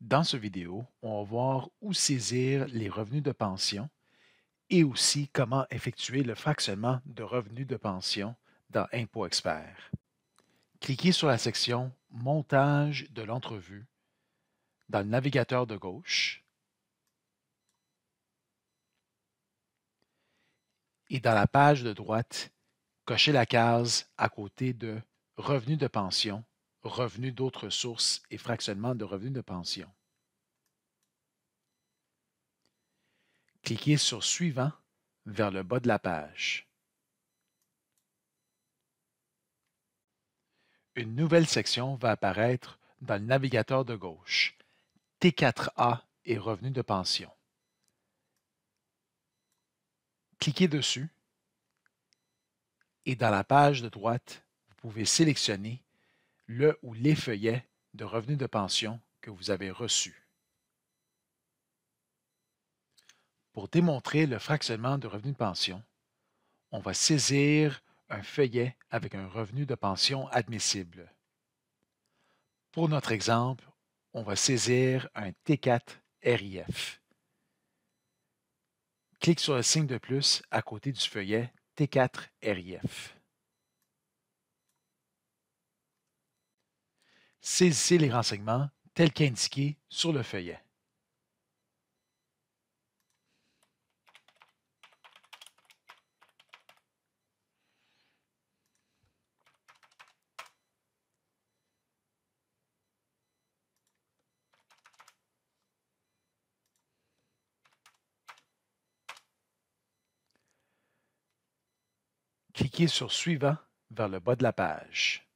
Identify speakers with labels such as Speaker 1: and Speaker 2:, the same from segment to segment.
Speaker 1: Dans ce vidéo, on va voir où saisir les revenus de pension et aussi comment effectuer le fractionnement de revenus de pension dans Impôts Expert. Cliquez sur la section Montage de l'entrevue dans le navigateur de gauche et dans la page de droite Cochez la case à côté de revenus de pension, revenus d'autres sources et fractionnement de revenus de pension. Cliquez sur Suivant vers le bas de la page. Une nouvelle section va apparaître dans le navigateur de gauche, T4A et revenus de pension. Cliquez dessus et dans la page de droite, vous pouvez sélectionner le ou les feuillets de revenus de pension que vous avez reçus. Pour démontrer le fractionnement de revenus de pension, on va saisir un feuillet avec un revenu de pension admissible. Pour notre exemple, on va saisir un T4 RIF. Clique sur le signe de plus à côté du feuillet T4RIF. Saisissez les renseignements tels qu'indiqués sur le feuillet. Cliquez sur Suivant vers le bas de la page.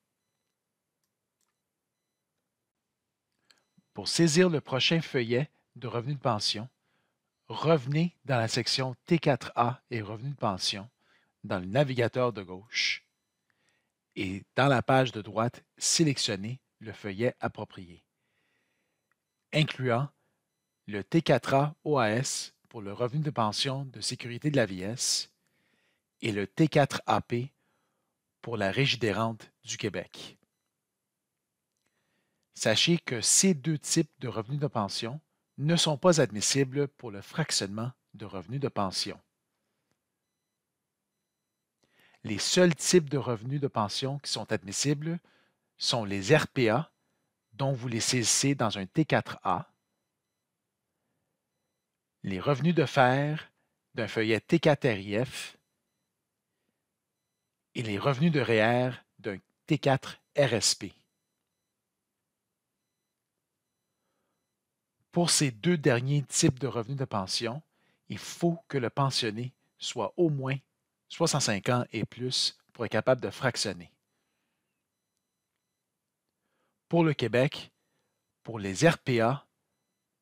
Speaker 1: Pour saisir le prochain feuillet de revenus de pension, revenez dans la section T4A et revenus de pension dans le navigateur de gauche et dans la page de droite, sélectionnez le feuillet approprié, incluant le T4A OAS pour le revenu de pension de sécurité de la vieillesse et le T4AP pour la Régidérante du Québec. Sachez que ces deux types de revenus de pension ne sont pas admissibles pour le fractionnement de revenus de pension. Les seuls types de revenus de pension qui sont admissibles sont les RPA, dont vous les saisissez dans un T4A, les revenus de fer d'un feuillet T4RIF et les revenus de REER e d'un T4 RSP. Pour ces deux derniers types de revenus de pension, il faut que le pensionné soit au moins 65 ans et plus pour être capable de fractionner. Pour le Québec, pour les RPA,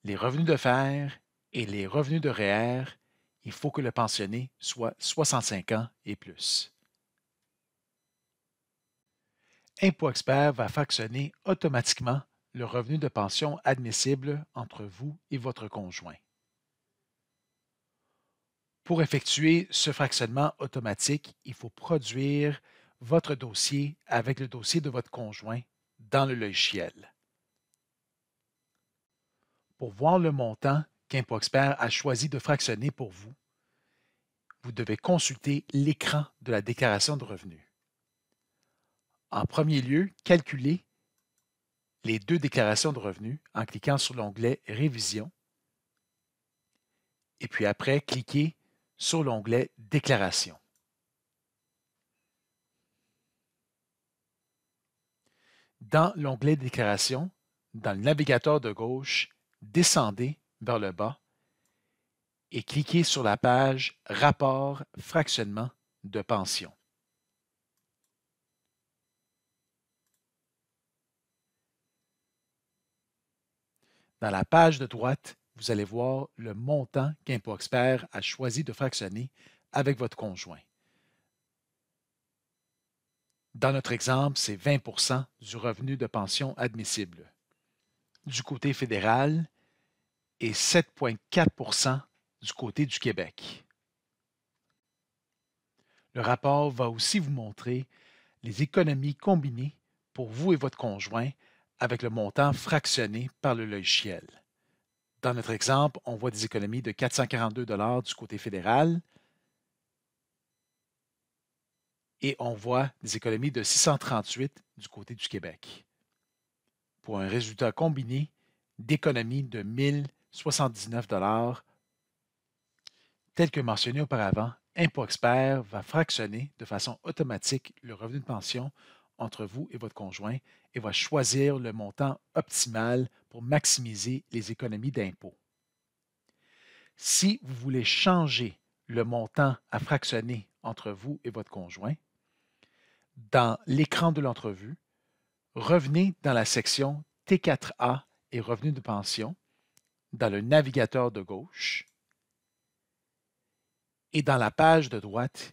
Speaker 1: les revenus de fer et les revenus de REER, e il faut que le pensionné soit 65 ans et plus. ImpoExpert va fractionner automatiquement le revenu de pension admissible entre vous et votre conjoint. Pour effectuer ce fractionnement automatique, il faut produire votre dossier avec le dossier de votre conjoint dans le logiciel. Pour voir le montant qu'ImpoExpert a choisi de fractionner pour vous, vous devez consulter l'écran de la déclaration de revenus en premier lieu, calculer les deux déclarations de revenus en cliquant sur l'onglet Révision. Et puis après, cliquez sur l'onglet Déclaration. Dans l'onglet Déclaration, dans le navigateur de gauche, descendez vers le bas et cliquez sur la page Rapport fractionnement de pension. Dans la page de droite, vous allez voir le montant qu'Impôt Expert a choisi de fractionner avec votre conjoint. Dans notre exemple, c'est 20 du revenu de pension admissible. Du côté fédéral, et 7,4 du côté du Québec. Le rapport va aussi vous montrer les économies combinées pour vous et votre conjoint avec le montant fractionné par le logiciel. Dans notre exemple, on voit des économies de 442 du côté fédéral et on voit des économies de 638 du côté du Québec, pour un résultat combiné d'économies de 1079 Tel que mentionné auparavant, Impôt Expert va fractionner de façon automatique le revenu de pension entre vous et votre conjoint et va choisir le montant optimal pour maximiser les économies d'impôts. Si vous voulez changer le montant à fractionner entre vous et votre conjoint, dans l'écran de l'entrevue, revenez dans la section T4A et revenus de pension, dans le navigateur de gauche, et dans la page de droite,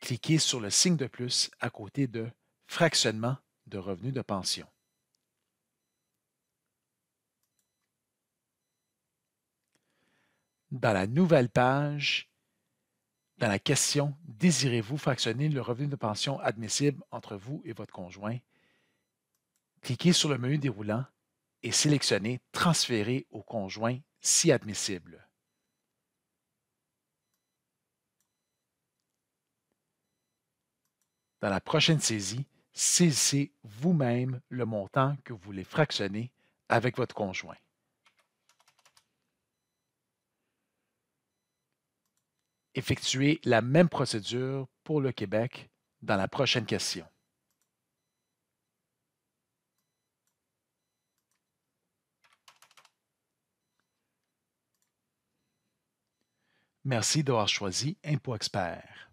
Speaker 1: cliquez sur le signe de plus à côté de fractionnement de revenus de pension. Dans la nouvelle page, dans la question Désirez-vous fractionner le revenu de pension admissible entre vous et votre conjoint Cliquez sur le menu déroulant et sélectionnez Transférer au conjoint si admissible. Dans la prochaine saisie, saisissez vous-même le montant que vous voulez fractionner avec votre conjoint. Effectuez la même procédure pour le Québec dans la prochaine question. Merci d'avoir choisi Expert.